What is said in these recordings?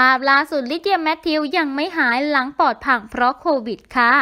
ภาพล่าสุดลิเดียแมทธิวยังไม่หายหลังปอดพังเพราะโควิดค่ะ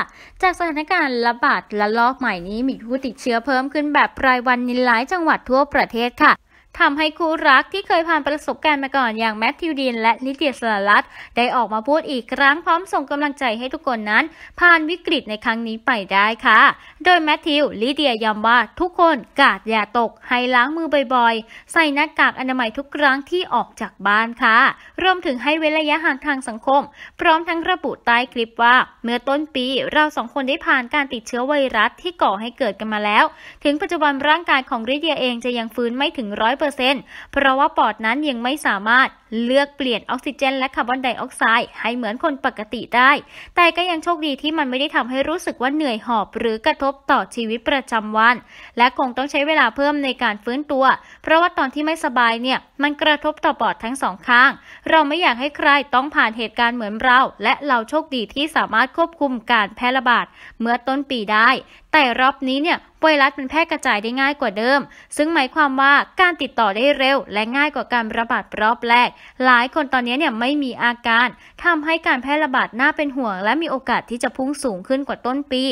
จากสถานการณ์ระบาดและลอกใหม่นี้มีผู้ติดเชื้อเพิ่มขึ้นแบบรายวันในหลายจังหวัดทั่วประเทศค่ะทำให้คู่รักที่เคยผ่านประสบการณ์มาก่อนอย่างแมทธิวดีนและนิเดียสลารัตได้ออกมาพูดอีกครั้งพร้อมส่งกำลังใจให้ทุกคนนั้น ผ่านวิกฤตในครั้งนี้ไปได้ค่ะ โดยแมทธิวลิเดียยอมว่าทุกคนกาดอย่าตก ให้ล้างมือบ่อยๆใส่หน้ากากอนามัยทุกครั้งที่ออกจากบ้านค่ะรวมถึงให้เว้นระยะห่างทางสังคม พร้อมทั้งระบุใต้คลิปว่า เมื่อต้นปีเราสองคนได้ผ่านการติดเชื้อไวรัสที่ก่อให้เกิดกันมาแล้ว ถึงปัจจุบันร่างกายของลิเดียเองจะยังฟื้นไม่ถึงร้อย1 0์เพราะว่าปอดนั้นยังไม่สามารถเลือกเปลี่ยนออกซิเจน และคาร์บอนไดออกไซด์ให้เหมือนคนปกติได้ แต่ก็ยังโชคดีที่มันไม่ได้ทำให้รู้สึกว่าเหนื่อยหอบหรือกระทบต่อชีวิตประจำวัน และคงต้องใช้เวลาเพิ่มในการฟื้นตัว เพราะว่าตอนที่ไม่สบายเนี่ยมันกระทบต่อปอดทั้งสองข้าง เราไม่อยากให้ใครต้องผ่านเหตุการณ์เหมือนเรา และเราโชคดีที่สามารถควบคุมการแพร่ระบาดเมื่อต้นปีได้ แต่รอบนี้เนี่ยไวรัสมันแพร่กระจายได้ง่ายกว่าเดิม ซึ่งหมายความว่าการติดต่อได้เร็วและง่ายกว่าการระบาดรอบแรก หลายคนตอนนี้เนี่ยไม่มีอาการ ทำให้การแพร่ระบาดน่าเป็นห่วงและมีโอกาสที่จะพุ่งสูงขึ้นกว่าต้นปี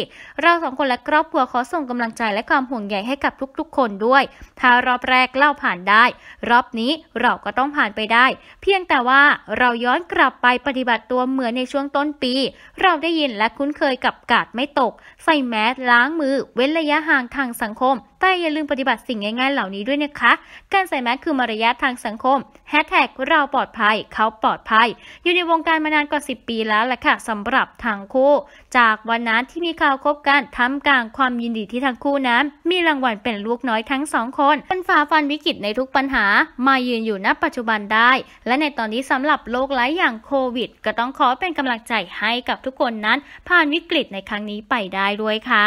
เราสองคนและครอบครัวขอส่งกำลังใจและความห่วงใยให้กับทุกๆคนด้วย ถ้ารอบแรกเล่าผ่านได้ รอบนี้เราก็ต้องผ่านไปได้ เพียงแต่ว่าเราย้อนกลับไปปฏิบัติตัวเหมือนในช่วงต้นปี เราได้ยินและคุ้นเคยกับกาดไม่ตกใส่แมสล้างมือเว้นระยะห่างางทางสังคม แต่อย่าลืมปฏิบัติสิ่งง่ายๆเหล่านี้ด้วยนะคะ การใส่แมสคือมารยาททางสังคมแฮชแท็กเราปลอดภัยเขาปลอดภัย อยู่ในวงการมานานกว่า 10 ปีแล้วแหละค่ะสำหรับทางคู่ จากวันนั้นที่มีข่าวคบกันทำกลางความยินดีที่ทั้งคู่นั้น มีรางวัลเป็นลูกน้อยทั้งสองคนเป็นฝ่าฟันวิกฤตในทุกปัญหา มายืนอยู่ณปัจจุบันได้และในตอนนี้สำหรับโรคร้ายอย่างโควิดก็ต้องขอเป็นกำลังใจให้กับทุกคนนั้น ผ่านวิกฤตในครั้งนี้ไปได้ด้วยค่ะ